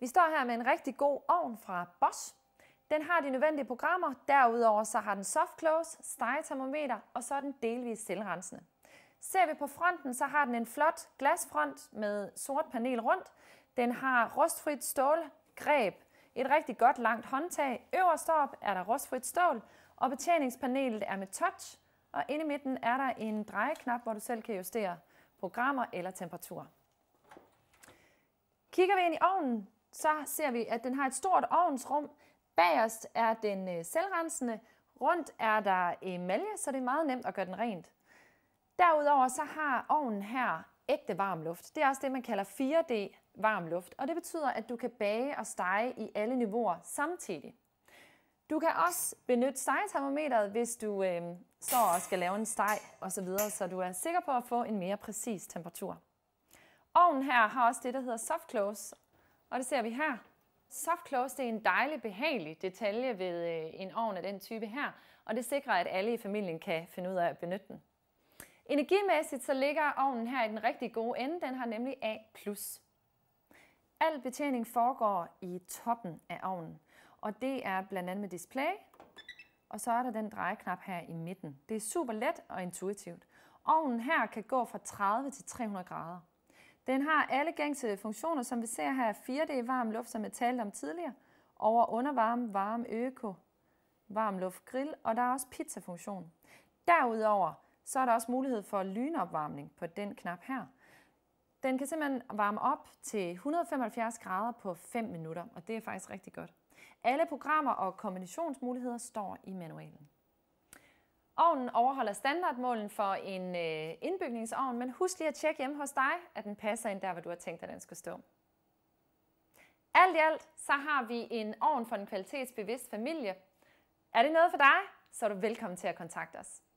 Vi står her med en rigtig god ovn fra Bosch. Den har de nødvendige programmer, derudover så har den soft close, stegetermometer og så er den delvis selvrensende. Ser vi på fronten, så har den en flot glasfront med sort panel rundt. Den har rustfrit stål, greb, et rigtig godt langt håndtag. Øverst op er der rustfrit stål, og betjeningspanelet er med touch. Og inde i midten er der en drejeknap, hvor du selv kan justere programmer eller temperatur. Kigger vi ind i ovnen, så ser vi, at den har et stort ovnsrum. Bagerst er den øh, selvrensende, rundt er der emalje, så det er meget nemt at gøre den rent. Derudover så har ovnen her ægte varm luft. Det er også det, man kalder 4D varm luft, og det betyder, at du kan bage og stege i alle niveauer samtidig. Du kan også benytte stegetermometeret, hvis du øh, står og skal lave en steg osv., så, så du er sikker på at få en mere præcis temperatur. Ovnen her har også det, der hedder soft close, og det ser vi her. Soft close det er en dejlig, behagelig detalje ved øh, en ovn af den type her, og det sikrer, at alle i familien kan finde ud af at benytte den. Energimæssigt så ligger ovnen her i den rigtig gode ende, den har nemlig A+. Al betjening foregår i toppen af ovnen, og det er blandt andet med display, og så er der den drejeknap her i midten. Det er super let og intuitivt. Ovnen her kan gå fra 30 til 300 grader. Den har alle gængse funktioner, som vi ser her. 4D varm luft, som jeg talte om tidligere. Over undervarme, varme øko, varm luft grill, og der er også pizzafunktion. Derudover så er der også mulighed for lynopvarmning på den knap her. Den kan simpelthen varme op til 175 grader på 5 minutter, og det er faktisk rigtig godt. Alle programmer og kombinationsmuligheder står i manualen. Ovnen overholder standardmålen for en øh, indbygningsovn, men husk lige at tjekke hjemme hos dig, at den passer ind der, hvor du har tænkt, at den skal stå. Alt i alt, så har vi en ovn for en kvalitetsbevidst familie. Er det noget for dig, så er du velkommen til at kontakte os.